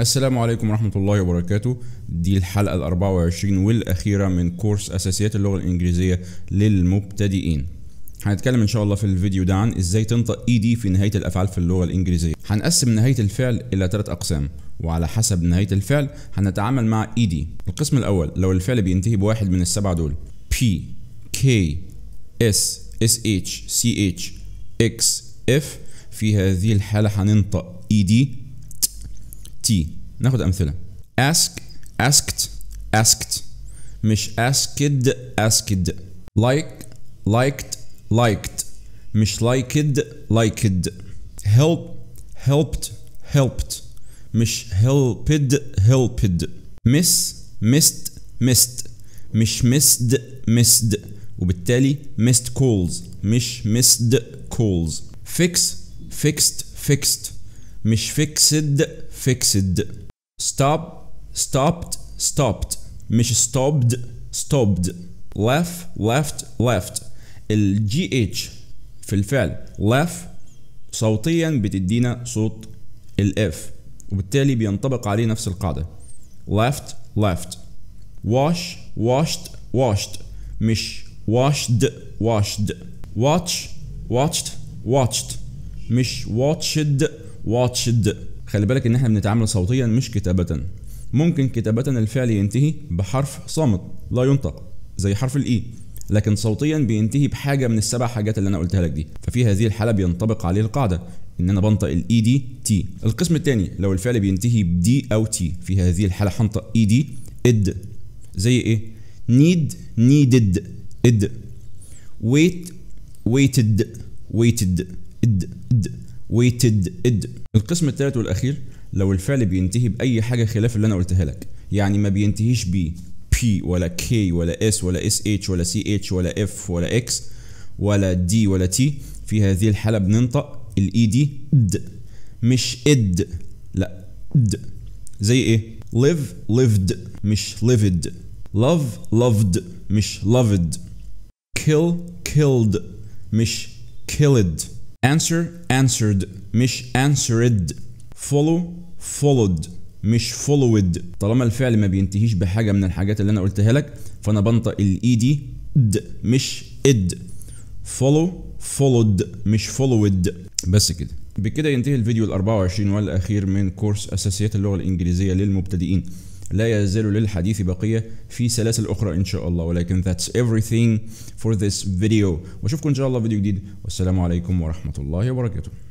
السلام عليكم ورحمة الله وبركاته دي الحلقة ال 24 والأخيرة من كورس أساسيات اللغة الإنجليزية للمبتدئين هنتكلم إن شاء الله في الفيديو ده عن إزاي تنطق إي e دي في نهاية الأفعال في اللغة الإنجليزية هنقسم نهاية الفعل إلى ثلاث أقسام وعلى حسب نهاية الفعل هنتعامل مع إي e دي القسم الأول لو الفعل بينتهي بواحد من السبعة دول P K S S H C H X F في هذه الحالة هننطق إي e دي تي ناخد امثله ask asked asked مش asked asked like liked liked مش liked liked help helped helped مش helped helped miss missed missed مش missed missed وبالتالي missed calls مش missed calls fix fixed fixed مش فيكسد فيكسد ستوب ستوبت ستوبت مش ستوبد ستوبد لف لفت لفت الجي اتش في الفعل لف صوتيا بتدينا صوت الاف وبالتالي بينطبق عليه نفس القاعده left left واش واشت واشت مش واشد واشد واتش واتشت واتشت مش watched واتشد خلي بالك ان احنا بنتعامل صوتيا مش كتابة ممكن كتابة الفعل ينتهي بحرف صامت لا ينطق زي حرف الاي e. لكن صوتيا بينتهي بحاجه من السبع حاجات اللي انا قلتها لك دي ففي هذه الحاله بينطبق عليه القاعده ان انا بنطق الاي دي e تي القسم الثاني لو الفعل بينتهي بدي او تي في هذه الحاله هنطق اي دي اد زي ايه نيد نيدد اد ويت ويتد ويتد اد اد ويتد اد القسم الثالث والاخير لو الفعل بينتهي باي حاجه خلاف اللي انا قلتها لك يعني ما بينتهيش ب بي ولا كي ولا اس ولا اس اتش ولا سي اتش ولا اف ولا اكس ولا دي ولا تي في هذه الحاله بننطق الاي دي د مش اد لا د زي ايه live lived مش ليفد love loved مش loved kill killed مش killed answer answered مش answered follow followed مش followed طالما الفعل ما بينتهيش بحاجه من الحاجات اللي انا قلتها لك فانا بنطق الاي e دي د مش اد follow followed مش followed بس كده بكده ينتهي الفيديو ال 24 والاخير من كورس اساسيات اللغه الانجليزيه للمبتدئين لا يزال للحديث بقية في سلاسل أخرى إن شاء الله ولكن that's everything for this video وأشوفكم إن شاء الله فيديو جديد والسلام عليكم ورحمة الله وبركاته